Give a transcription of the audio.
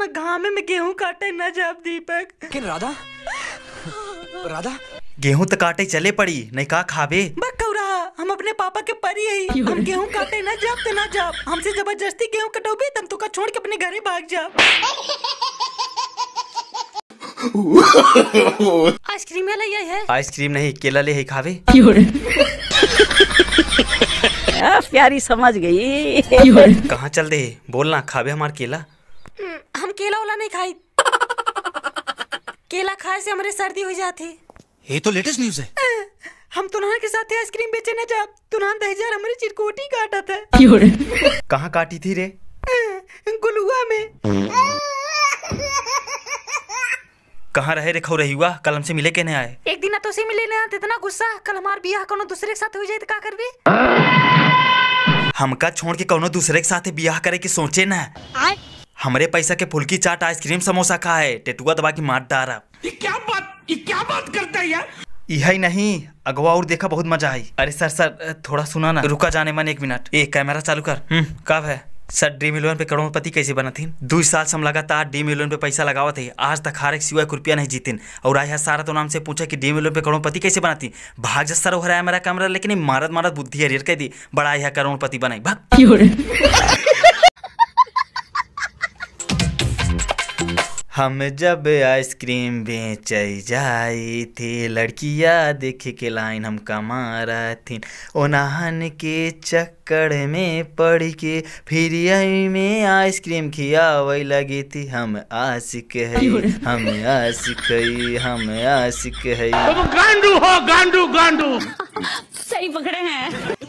मैं घामे में गेहूं काटे न जाब दीपक किन राधा राधा गेहूं तो काटे चले पड़ी नहीं का खावे बकौरा हम अपने पापा के परी है हम गेहूं काटे न जाब तो न जाब हमसे जबरदस्ती गेहूं कटोबे तब का छोड़ के अपने घरे भाग जाब आइसक्रीम ले यही है आइसक्रीम नहीं केला ले है खावे प्यारी समझ गई कहाँ चल दे बोलना खावे हमार केला हम केला ओला नहीं खाई केला खाए से हमारे सर्दी हो जाती ये तो लेटेस्ट न्यूज है हम तुनहा के साथ आइसक्रीम बेचे ना जा तुनहा दहजार हमारी चिरकोटी काटा था कहाँ काटी थी रे गुलुआ में कहाँ रहे रे रही हुआ कल हमसे मिले के नहीं आए एक दिन तो से मिले नहीं आते इतना गुस्सा कल हमारे बिया कोनो दूसरे के साथ हो जाए तो का करबे हमका छोड़ के कोनो दूसरे के साथ बियाह करे की सोचे ना आए? हमारे पैसा के फुल्की चाट आइसक्रीम समोसा खा है टेटुआ दबा की मार डारा ये क्या बात ये क्या बात करता है यार यही नहीं अगवा और देखा बहुत मजा आई अरे सर सर थोड़ा सुना ना रुका जाने मन एक मिनट ए कैमरा चालू कर हम्म। कब है सर ड्रीम इलेवन पे करोड़पति कैसे बना थी दो साल से हम लगातार ड्रीम इलेवन पे पैसा लगावा थे आज तक हर एक एक कृपया नहीं जीतीन और आई सारा तो नाम से पूछा कि ड्रीम इलेवन पे करोड़पति कैसे बना थी भाग जा सर हराया मेरा कैमरा लेकिन मारत मारत बुद्धि हरियर कह दी बड़ा यह करोड़पति बनाई भाग हम जब आइसक्रीम बेच जाई थी लड़कियाँ देख के लाइन हम कमा रहा थी ओ नहन के चक्कर में पड़ के फिर यही में आइसक्रीम खियावे लगी थी हम आशिक है हम आशिक है हम आशिक है गांडू हो गांडू गांडू सही पकड़े हैं